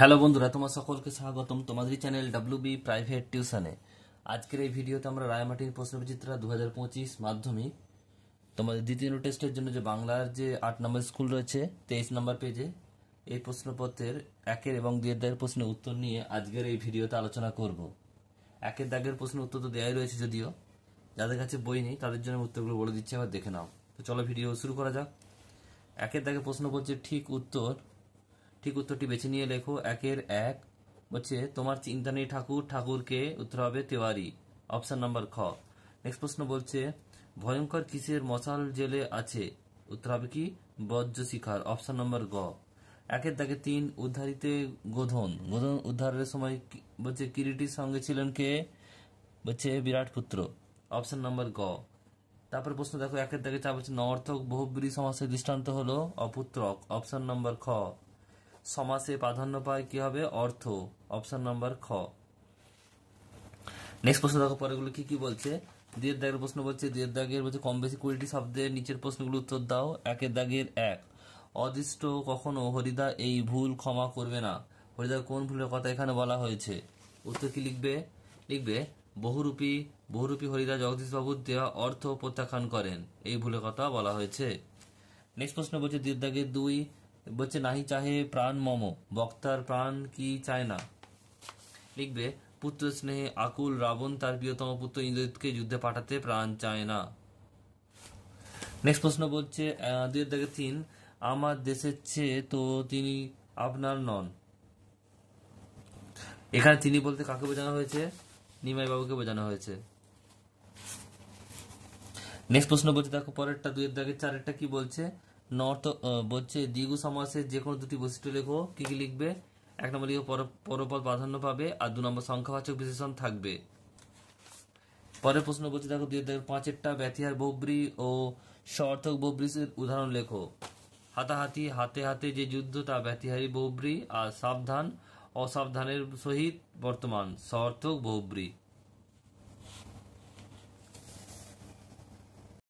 hello বন্ধুরা তোমার সকলকে স্বাগতম তোমাদের চ্যানেল ডাব্লু বি প্রাইভেট টিউশনে আজকের এই ভিডিওতে আমরা রায়মাটির প্রশ্নবিচিত্রা দু হাজার পঁচিশ মাধ্যমিক তোমাদের দ্বিতীয় টেস্টের জন্য যে বাংলার যে আট নম্বর স্কুল রয়েছে তেইশ নম্বর পেজে এই প্রশ্নপত্রের একের এবং দুয়ের দাগের প্রশ্নের উত্তর নিয়ে আজকের এই ভিডিওতে আলোচনা করব একের দাগের প্রশ্নের উত্তর তো দেওয়াই রয়েছে যদিও যাদের কাছে বই নেই তাদের জন্য উত্তরগুলো বলে দিচ্ছি আবার দেখে নাও তো চলো ভিডিও শুরু করা যাক একের দাগে প্রশ্ন করছে ঠিক উত্তর ঠিক উত্তরটি বেছে নিয়ে লেখো একের এক বলছে তোমার চিন্তানি ঠাকুর ঠাকুরকে উত্তর হবে তেওয়ারি অপশন নাম্বার খ নেক্সট প্রশ্ন বলছে ভয়ঙ্কর কিসের মশাল জেলে আছে উত্তর হবে কি বজ্র শিখার অপশন নাম্বার গ একের দাগে তিন উদ্ধারিতে গোধন গোধন উদ্ধারের সময় বলছে কিরিটির সঙ্গে ছিলেন কে বলছে বিরাট পুত্র অপশন নাম্বার গ তারপর প্রশ্ন দেখো একের দাগে চার বলছে নর্থক বহুব্রী সমাসের দৃষ্টান্ত হলো অপুত্রক অপশন নাম্বার খ সমাসে প্রাধান্য পায় কি হবে অর্থ অপশন নাম্বার খ নেক্সট প্রশ্ন দেখো পরেগুলো কি কি বলছে দুয়ের দাগের প্রশ্ন বলছে দুয়ের দাগের বলছে কম বেশি কুড়িটি শব্দের নিচের প্রশ্নগুলো উত্তর দাও একের দাগের এক অদৃষ্ট কখনো হরিদা এই ভুল ক্ষমা করবে না হরিদার কোন ভুলের কথা এখানে বলা হয়েছে উত্তর কি লিখবে লিখবে বহুরূপী বহুরূপী হরিদা জগদীশবাবুর দেওয়া অর্থ প্রত্যাখ্যান করেন এই ভুলের কথা বলা হয়েছে নেক্সট প্রশ্ন বলছে দুয়ের দাগের দুই বলছে নাহি চাহে প্রাণ মম বক্তার প্রাণ কি চায় না লিখবে পুত্র স্নেহে আকুল রাবণ তার প্রিয়তম পুত্র ইন্দ্রজিৎকে যুদ্ধে পাঠাতে প্রাণ চায় না নেক্সট প্রশ্ন বলছে দুই থেকে তিন আমার দেশের চেয়ে তো তিনি আপনার নন এখানে তিনি বলতে কাকে বোঝানো হয়েছে নিমাই বাবুকে বোঝানো হয়েছে নেক্সট প্রশ্ন বলছে দেখো পরেরটা দুই দাগে চারেরটা কি বলছে নর্থ বলছে দ্বিগু সমাসের যে কোনো দুটি বৈশিষ্ট্য লেখো কি কি লিখবে এক নম্বর লিখে পরপর প্রাধান্য পাবে আর দু নম্বর সংখ্যাবাচক বিশেষণ থাকবে পরের প্রশ্ন বলছে দেখো দুই হাজার পাঁচেরটা ব্যথিহার বব্রি ও সর্থক বব্রিসের উদাহরণ লেখো হাতাহাতি হাতে হাতে যে যুদ্ধ তা ব্যথিহারি বব্রি আর সাবধান অসাবধানের সহিত বর্তমান সর্থক বৌব্রী